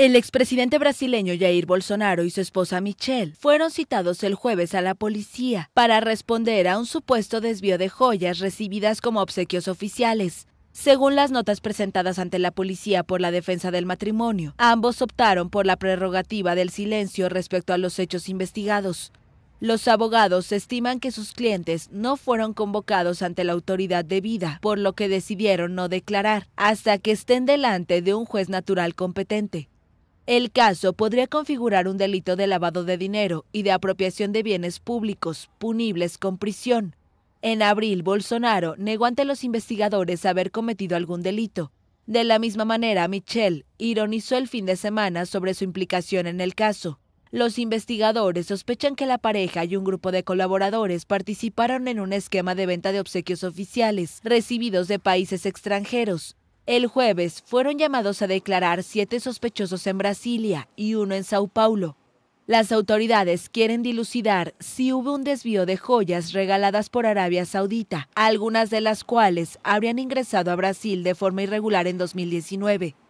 El expresidente brasileño Jair Bolsonaro y su esposa Michelle fueron citados el jueves a la policía para responder a un supuesto desvío de joyas recibidas como obsequios oficiales. Según las notas presentadas ante la policía por la defensa del matrimonio, ambos optaron por la prerrogativa del silencio respecto a los hechos investigados. Los abogados estiman que sus clientes no fueron convocados ante la autoridad debida, por lo que decidieron no declarar hasta que estén delante de un juez natural competente. El caso podría configurar un delito de lavado de dinero y de apropiación de bienes públicos, punibles con prisión. En abril, Bolsonaro negó ante los investigadores haber cometido algún delito. De la misma manera, Michelle ironizó el fin de semana sobre su implicación en el caso. Los investigadores sospechan que la pareja y un grupo de colaboradores participaron en un esquema de venta de obsequios oficiales recibidos de países extranjeros el jueves fueron llamados a declarar siete sospechosos en Brasilia y uno en Sao Paulo. Las autoridades quieren dilucidar si hubo un desvío de joyas regaladas por Arabia Saudita, algunas de las cuales habrían ingresado a Brasil de forma irregular en 2019.